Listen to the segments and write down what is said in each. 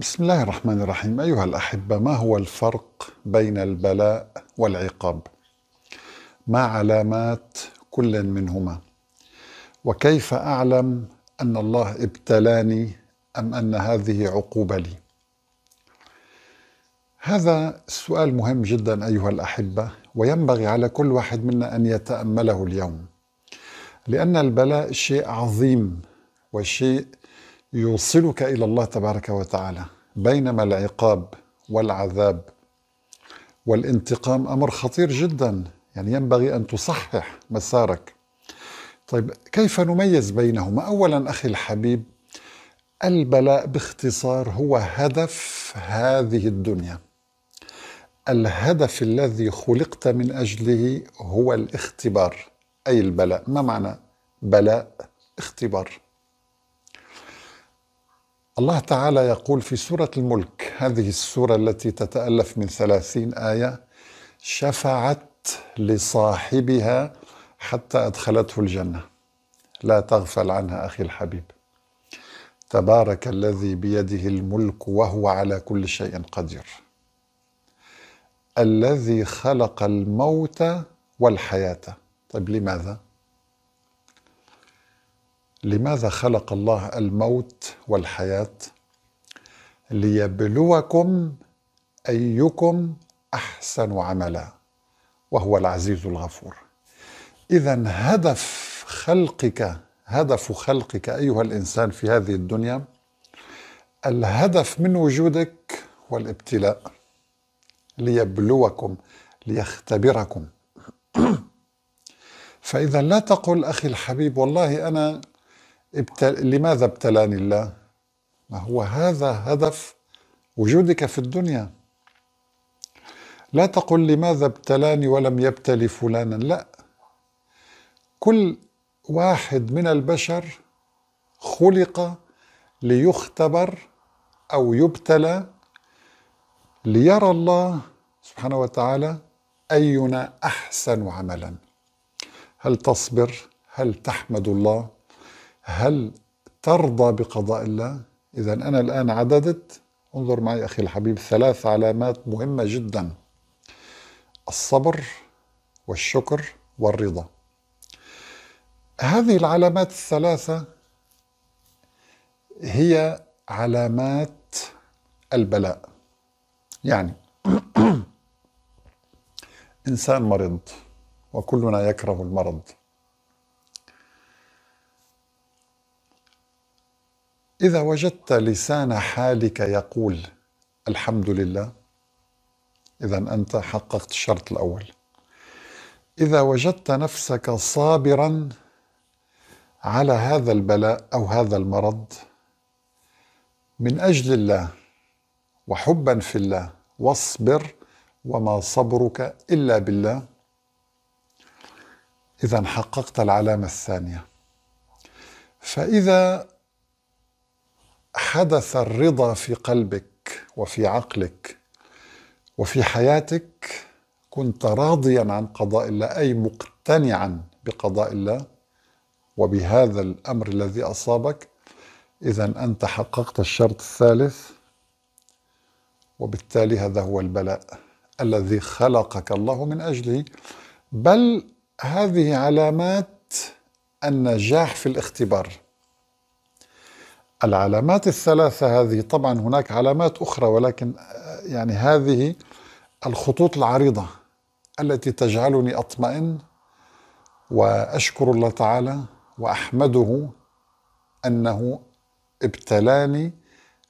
بسم الله الرحمن الرحيم أيها الأحبة ما هو الفرق بين البلاء والعقاب ما علامات كل منهما وكيف أعلم أن الله ابتلاني أم أن هذه عقوبة لي هذا السؤال مهم جدا أيها الأحبة وينبغي على كل واحد منا أن يتأمله اليوم لأن البلاء شيء عظيم وشيء يوصلك الى الله تبارك وتعالى بينما العقاب والعذاب والانتقام امر خطير جدا يعني ينبغي ان تصحح مسارك طيب كيف نميز بينهما اولا اخي الحبيب البلاء باختصار هو هدف هذه الدنيا الهدف الذي خلقت من اجله هو الاختبار اي البلاء ما معنى بلاء اختبار الله تعالى يقول في سورة الملك هذه السورة التي تتألف من ثلاثين آية شفعت لصاحبها حتى أدخلته الجنة لا تغفل عنها أخي الحبيب تبارك الذي بيده الملك وهو على كل شيء قدير الذي خلق الموت والحياة طيب لماذا؟ لماذا خلق الله الموت والحياه ليبلوكم ايكم احسن عملا وهو العزيز الغفور اذا هدف خلقك هدف خلقك ايها الانسان في هذه الدنيا الهدف من وجودك هو الابتلاء ليبلوكم ليختبركم فاذا لا تقل اخي الحبيب والله انا ابتل... لماذا ابتلاني الله ما هو هذا هدف وجودك في الدنيا لا تقل لماذا ابتلاني ولم يبتلي فلانا لا كل واحد من البشر خلق ليختبر او يبتلى ليرى الله سبحانه وتعالى اينا احسن عملا هل تصبر هل تحمد الله هل ترضى بقضاء الله؟ إذا أنا الآن عددت انظر معي أخي الحبيب ثلاث علامات مهمة جدا الصبر والشكر والرضا هذه العلامات الثلاثة هي علامات البلاء يعني إنسان مريض وكلنا يكره المرض اذا وجدت لسان حالك يقول الحمد لله اذا انت حققت الشرط الاول اذا وجدت نفسك صابرا على هذا البلاء او هذا المرض من اجل الله وحبا في الله واصبر وما صبرك الا بالله اذا حققت العلامه الثانيه فاذا حدث الرضا في قلبك وفي عقلك وفي حياتك كنت راضيا عن قضاء الله اي مقتنعا بقضاء الله وبهذا الامر الذي اصابك اذا انت حققت الشرط الثالث وبالتالي هذا هو البلاء الذي خلقك الله من اجله بل هذه علامات النجاح في الاختبار العلامات الثلاثة هذه طبعا هناك علامات أخرى ولكن آه، يعني هذه الخطوط العريضة التي تجعلني أطمئن وأشكر الله تعالى وأحمده أنه ابتلاني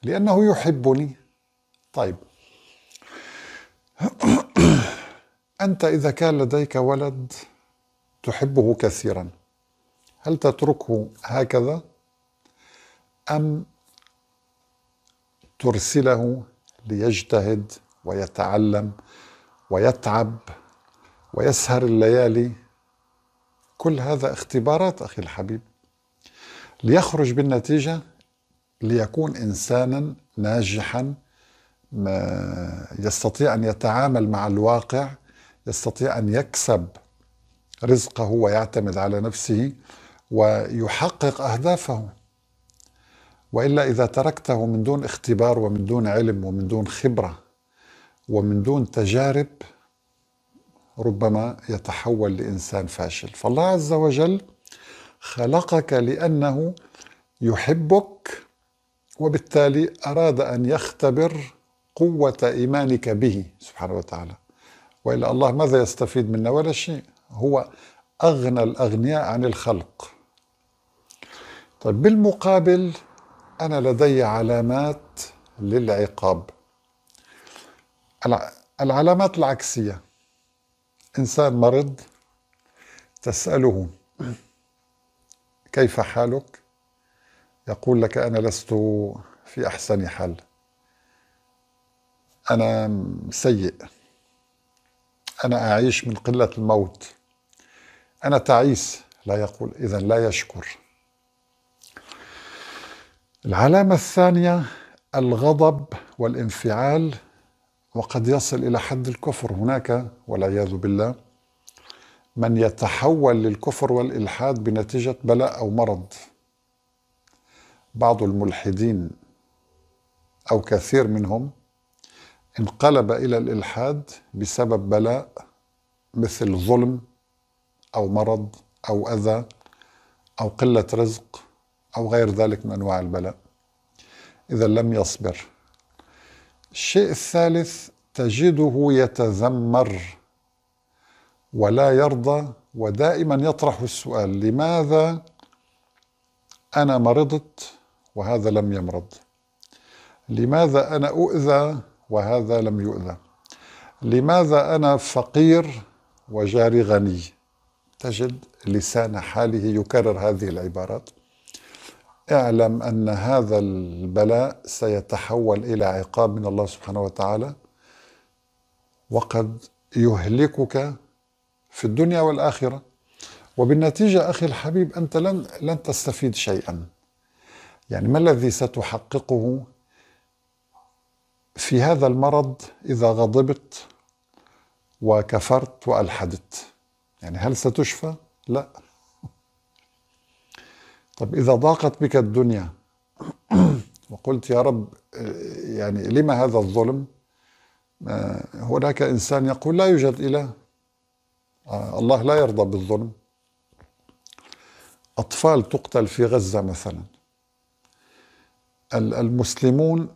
لأنه يحبني طيب أنت إذا كان لديك ولد تحبه كثيرا هل تتركه هكذا أم ترسله ليجتهد ويتعلم ويتعب ويسهر الليالي كل هذا اختبارات أخي الحبيب ليخرج بالنتيجة ليكون إنسانا ناجحا يستطيع أن يتعامل مع الواقع يستطيع أن يكسب رزقه ويعتمد على نفسه ويحقق أهدافه والا اذا تركته من دون اختبار ومن دون علم ومن دون خبره ومن دون تجارب ربما يتحول لانسان فاشل فالله عز وجل خلقك لانه يحبك وبالتالي اراد ان يختبر قوه ايمانك به سبحانه وتعالى والا الله ماذا يستفيد منا ولا شيء هو اغنى الاغنياء عن الخلق طيب بالمقابل أنا لدي علامات للعقاب العلامات العكسية إنسان مرض تسأله كيف حالك؟ يقول لك أنا لست في أحسن حال أنا سيء أنا أعيش من قلة الموت أنا تعيس لا يقول إذا لا يشكر العلامة الثانية الغضب والانفعال وقد يصل إلى حد الكفر هناك والعياذ بالله من يتحول للكفر والإلحاد بنتيجة بلاء أو مرض بعض الملحدين أو كثير منهم انقلب إلى الإلحاد بسبب بلاء مثل ظلم أو مرض أو أذى أو قلة رزق أو غير ذلك من أنواع البلاء إذا لم يصبر الشيء الثالث تجده يتذمر ولا يرضى ودائما يطرح السؤال لماذا أنا مرضت وهذا لم يمرض لماذا أنا أؤذى وهذا لم يؤذى لماذا أنا فقير وجاري غني تجد لسان حاله يكرر هذه العبارات اعلم ان هذا البلاء سيتحول الى عقاب من الله سبحانه وتعالى وقد يهلكك في الدنيا والاخره وبالنتيجه اخي الحبيب انت لن لن تستفيد شيئا يعني ما الذي ستحققه في هذا المرض اذا غضبت وكفرت والحدت يعني هل ستشفى لا طب إذا ضاقت بك الدنيا وقلت يا رب يعني لما هذا الظلم آه، هناك إنسان يقول لا يوجد إله آه، الله لا يرضى بالظلم أطفال تقتل في غزة مثلا المسلمون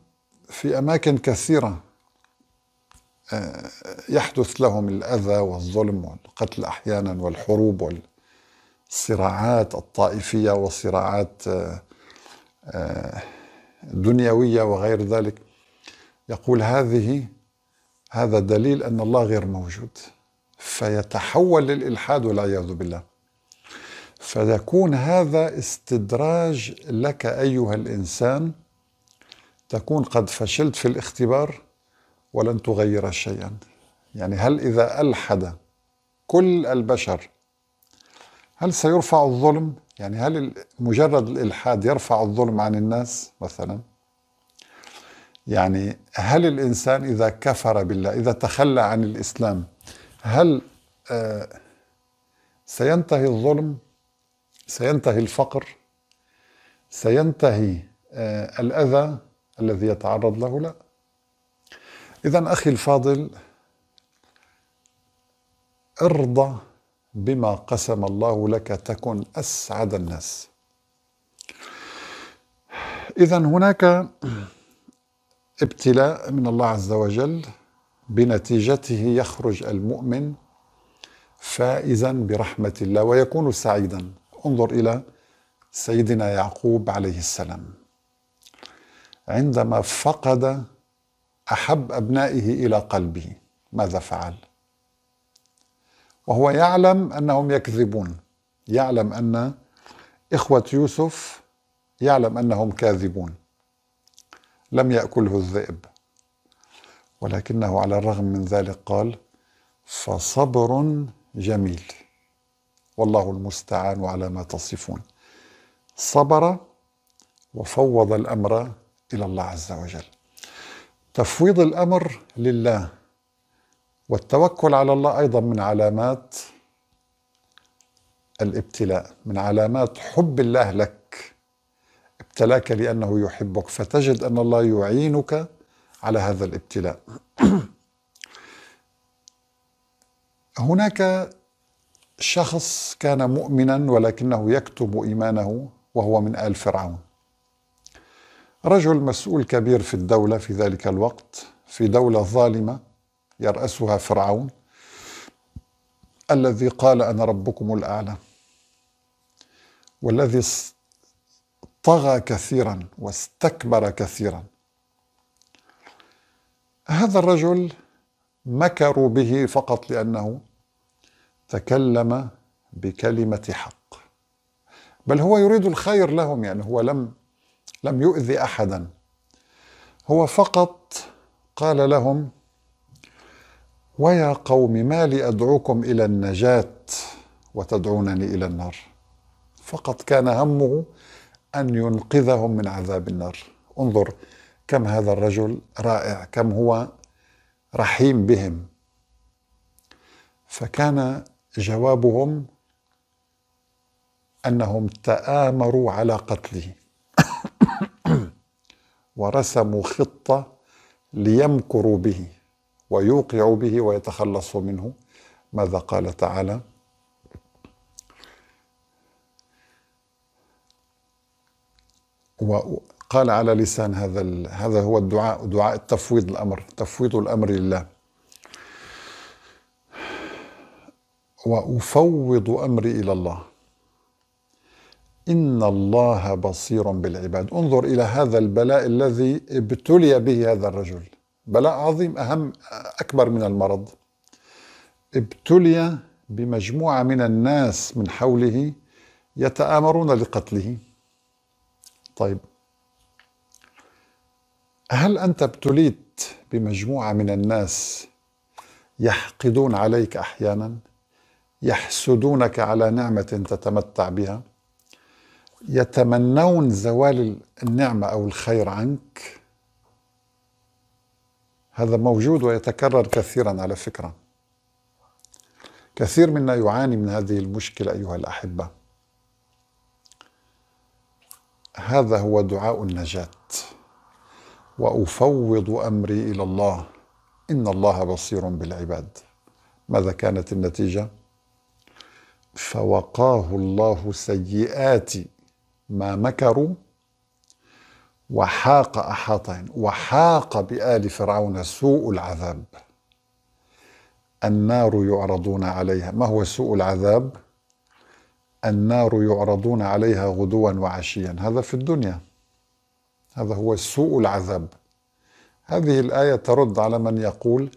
في أماكن كثيرة آه، يحدث لهم الأذى والظلم والقتل أحيانا والحروب وال... الصراعات الطائفية وصراعات آه، آه، دنيوية وغير ذلك يقول هذه هذا دليل أن الله غير موجود فيتحول للإلحاد والعياذ بالله فيكون هذا استدراج لك أيها الإنسان تكون قد فشلت في الاختبار ولن تغير شيئا يعني هل إذا ألحد كل البشر هل سيرفع الظلم؟ يعني هل مجرد الإلحاد يرفع الظلم عن الناس مثلا؟ يعني هل الإنسان إذا كفر بالله إذا تخلى عن الإسلام هل آه، سينتهي الظلم؟ سينتهي الفقر؟ سينتهي آه، الأذى الذي يتعرض له؟ لا إذا أخي الفاضل ارضى بما قسم الله لك تكن اسعد الناس اذا هناك ابتلاء من الله عز وجل بنتيجته يخرج المؤمن فائزا برحمه الله ويكون سعيدا انظر الى سيدنا يعقوب عليه السلام عندما فقد احب ابنائه الى قلبه ماذا فعل وهو يعلم انهم يكذبون يعلم ان اخوه يوسف يعلم انهم كاذبون لم ياكله الذئب ولكنه على الرغم من ذلك قال فصبر جميل والله المستعان على ما تصفون صبر وفوض الامر الى الله عز وجل تفويض الامر لله والتوكل على الله ايضا من علامات الابتلاء من علامات حب الله لك ابتلاك لانه يحبك فتجد ان الله يعينك على هذا الابتلاء هناك شخص كان مؤمنا ولكنه يكتم ايمانه وهو من ال فرعون رجل مسؤول كبير في الدوله في ذلك الوقت في دوله ظالمه يرأسها فرعون الذي قال أنا ربكم الأعلى والذي طغى كثيرا واستكبر كثيرا هذا الرجل مكروا به فقط لأنه تكلم بكلمة حق بل هو يريد الخير لهم يعني هو لم لم يؤذي أحدا هو فقط قال لهم ويا قوم ما لي ادعوكم الى النجاه وتدعونني الى النار فقط كان همه ان ينقذهم من عذاب النار انظر كم هذا الرجل رائع كم هو رحيم بهم فكان جوابهم انهم تامروا على قتله ورسموا خطه ليمكروا به ويوقع به ويتخلص منه ماذا قال تعالى وقال على لسان هذا هذا هو الدعاء دعاء التفويض الامر تفويض الامر لله وافوض امري الى الله ان الله بصير بالعباد انظر الى هذا البلاء الذي ابتلي به هذا الرجل بلاء عظيم أهم أكبر من المرض ابتلي بمجموعة من الناس من حوله يتآمرون لقتله طيب هل أنت ابتليت بمجموعة من الناس يحقدون عليك أحيانا يحسدونك على نعمة تتمتع بها يتمنون زوال النعمة أو الخير عنك هذا موجود ويتكرر كثيرا على فكره كثير منا يعاني من هذه المشكله ايها الاحبه هذا هو دعاء النجاه وافوض امري الى الله ان الله بصير بالعباد ماذا كانت النتيجه فوقاه الله سيئات ما مكروا وحاق أحاطهم وحاق بآل فرعون سوء العذاب النار يعرضون عليها ما هو سوء العذاب النار يعرضون عليها غدوا وعشيا هذا في الدنيا هذا هو سوء العذاب هذه الآية ترد على من يقول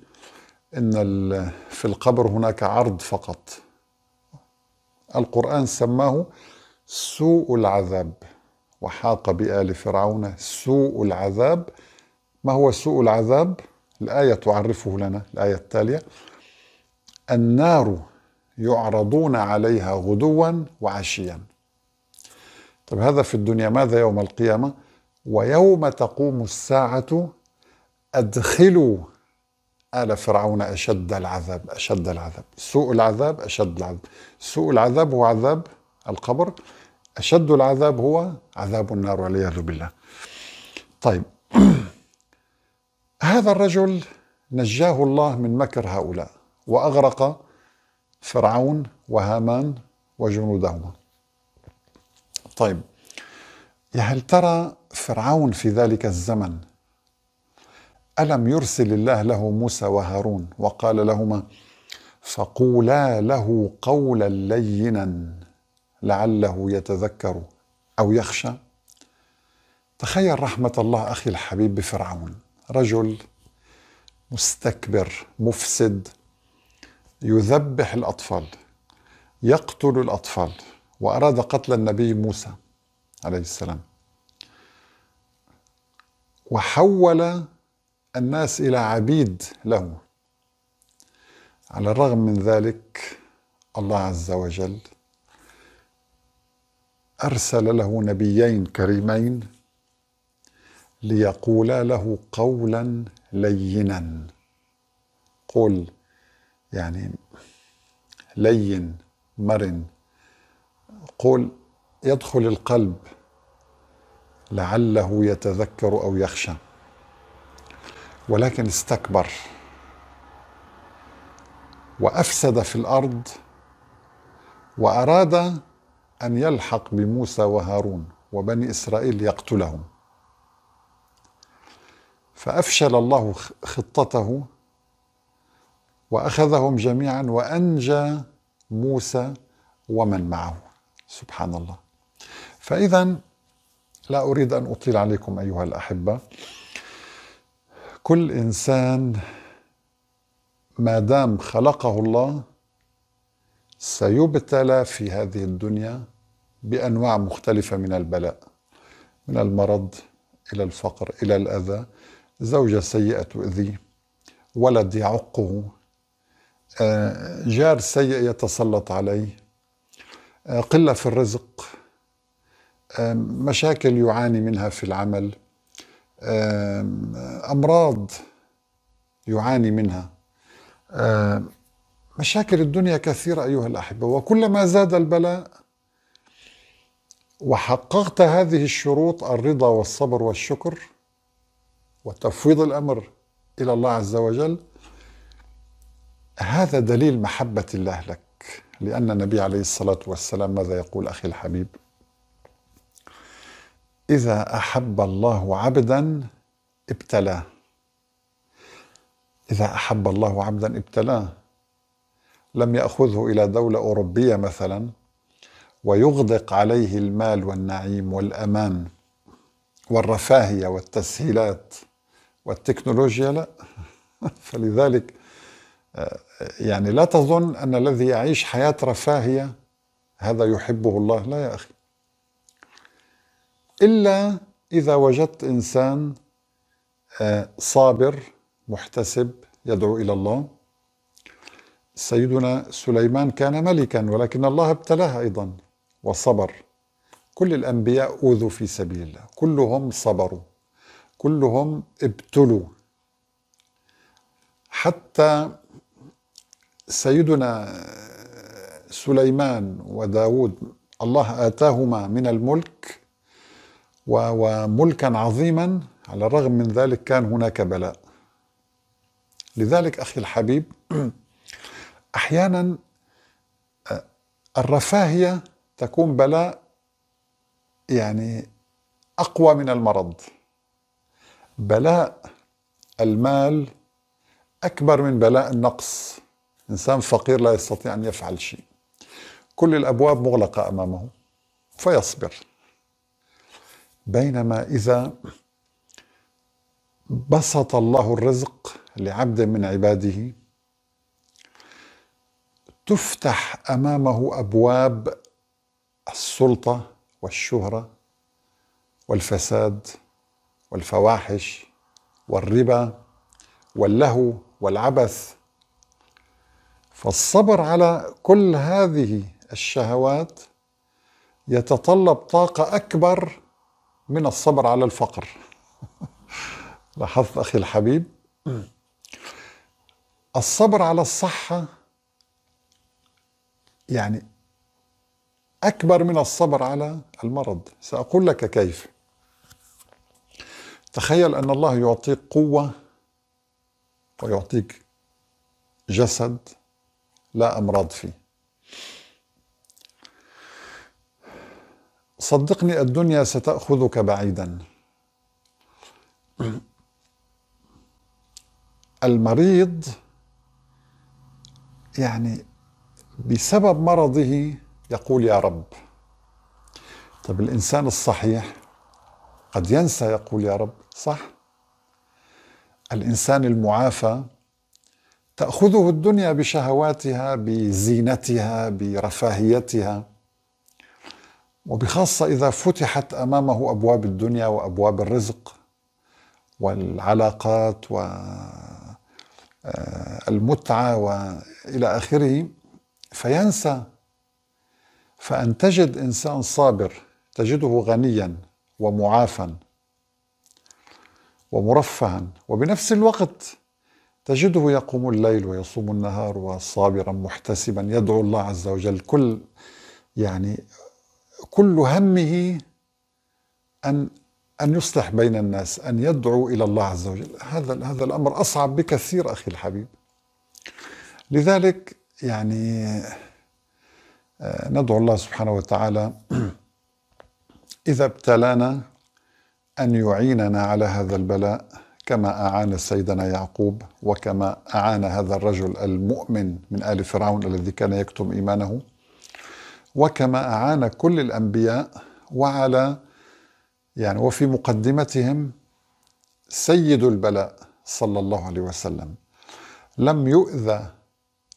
إن في القبر هناك عرض فقط القرآن سماه سوء العذاب وحاق بآل فرعون سوء العذاب ما هو سوء العذاب الآية تعرفه لنا الآية التالية النار يعرضون عليها غدوا وعشيا طيب هذا في الدنيا ماذا يوم القيامة ويوم تقوم الساعة أدخلوا آل فرعون أشد العذاب أشد العذاب سوء العذاب أشد العذاب سوء العذاب هو عذاب القبر أشد العذاب هو عذاب النار والعياذ بالله طيب هذا الرجل نجاه الله من مكر هؤلاء وأغرق فرعون وهامان وجنودهما طيب يا هل ترى فرعون في ذلك الزمن ألم يرسل الله له موسى وهارون وقال لهما فقولا له قولا لينا لعله يتذكر او يخشى تخيل رحمه الله اخي الحبيب بفرعون رجل مستكبر مفسد يذبح الاطفال يقتل الاطفال واراد قتل النبي موسى عليه السلام وحول الناس الى عبيد له على الرغم من ذلك الله عز وجل أرسل له نبيين كريمين ليقولا له قولا لينا قل يعني لين مرن قل يدخل القلب لعله يتذكر او يخشى ولكن استكبر وافسد في الارض واراد أن يلحق بموسى وهارون وبني إسرائيل يقتلهم فأفشل الله خطته وأخذهم جميعا وأنجى موسى ومن معه سبحان الله فإذا لا أريد أن أطيل عليكم أيها الأحبة كل إنسان ما دام خلقه الله سيبتلى في هذه الدنيا بانواع مختلفه من البلاء من المرض الى الفقر الى الاذى زوجه سيئه تؤذيه ولد يعقه آه، جار سيء يتسلط عليه آه، قله في الرزق آه، مشاكل يعاني منها في العمل امراض يعاني منها مشاكل الدنيا كثيره ايها الاحبه وكلما زاد البلاء وحققت هذه الشروط الرضا والصبر والشكر وتفويض الامر الى الله عز وجل هذا دليل محبه الله لك لان النبي عليه الصلاه والسلام ماذا يقول اخي الحبيب اذا احب الله عبدا ابتلاه اذا احب الله عبدا ابتلاه لم ياخذه الى دوله اوروبيه مثلا ويغدق عليه المال والنعيم والامان والرفاهيه والتسهيلات والتكنولوجيا لا فلذلك آه، يعني لا تظن ان الذي يعيش حياه رفاهيه هذا يحبه الله لا يا اخي الا اذا وجدت انسان آه، صابر محتسب يدعو الى الله سيدنا سليمان كان ملكا ولكن الله ابتلاه ايضا وصبر كل الأنبياء أوذوا في سبيل الله كلهم صبروا كلهم ابتلوا حتى سيدنا سليمان وداود الله آتاهما من الملك وملكا عظيما على الرغم من ذلك كان هناك بلاء لذلك أخي الحبيب أحيانا آه، الرفاهية تكون بلاء يعني اقوى من المرض بلاء المال اكبر من بلاء النقص انسان فقير لا يستطيع ان يفعل شيء كل الابواب مغلقه امامه فيصبر بينما اذا بسط الله الرزق لعبد من عباده تفتح امامه ابواب السلطه والشهره والفساد والفواحش والربا واللهو والعبث فالصبر على كل هذه الشهوات يتطلب طاقه اكبر من الصبر على الفقر لاحظت اخي الحبيب الصبر على الصحه يعني أكبر من الصبر على المرض سأقول لك كيف تخيل أن الله يعطيك قوة ويعطيك جسد لا أمراض فيه صدقني الدنيا ستأخذك بعيدا المريض يعني بسبب مرضه يقول يا رب طب الإنسان الصحيح قد ينسى يقول يا رب صح الإنسان المعافى تأخذه الدنيا بشهواتها بزينتها برفاهيتها وبخاصة إذا فتحت أمامه أبواب الدنيا وأبواب الرزق والعلاقات والمتعة آه، وإلى آخره فينسى فأن تجد إنسان صابر تجده غنيا ومعافا ومرفها وبنفس الوقت تجده يقوم الليل ويصوم النهار وصابرا محتسبا يدعو الله عز وجل كل يعني كل همه ان ان يصلح بين الناس ان يدعو الى الله عز وجل هذا هذا الامر اصعب بكثير اخي الحبيب لذلك يعني ندعو الله سبحانه وتعالى إذا ابتلانا أن يعيننا على هذا البلاء كما أعان سيدنا يعقوب وكما أعان هذا الرجل المؤمن من آل فرعون الذي كان يكتم إيمانه وكما أعان كل الأنبياء وعلى يعني وفي مقدمتهم سيد البلاء صلى الله عليه وسلم لم يؤذى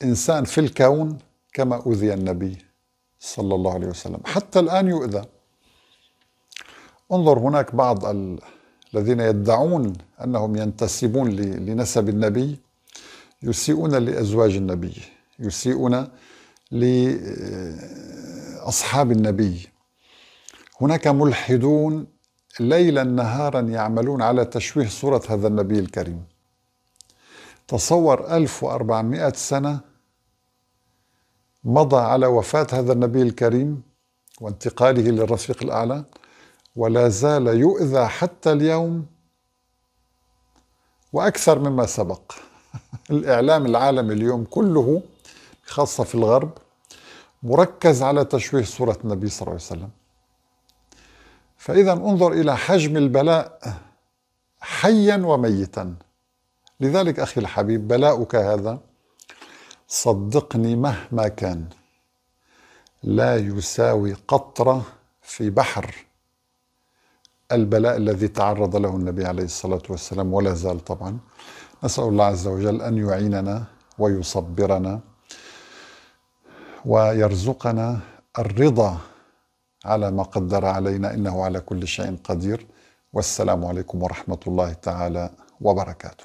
إنسان في الكون كما أذي النبي صلى الله عليه وسلم حتى الآن يؤذى انظر هناك بعض الذين يدعون أنهم ينتسبون لنسب النبي يسيئون لأزواج النبي يسيئون لأصحاب النبي هناك ملحدون ليلا نهارا يعملون على تشويه صورة هذا النبي الكريم تصور 1400 سنة مضى على وفاة هذا النبي الكريم وانتقاله للرفيق الأعلى ولا زال يؤذى حتى اليوم وأكثر مما سبق الإعلام العالمي اليوم كله خاصة في الغرب مركز على تشويه صورة النبي صلى الله عليه وسلم فإذا انظر إلى حجم البلاء حيا وميتا لذلك أخي الحبيب بلاؤك هذا صدقني مهما كان لا يساوي قطره في بحر البلاء الذي تعرض له النبي عليه الصلاه والسلام ولا زال طبعا نسال الله عز وجل ان يعيننا ويصبرنا ويرزقنا الرضا على ما قدر علينا انه على كل شيء قدير والسلام عليكم ورحمه الله تعالى وبركاته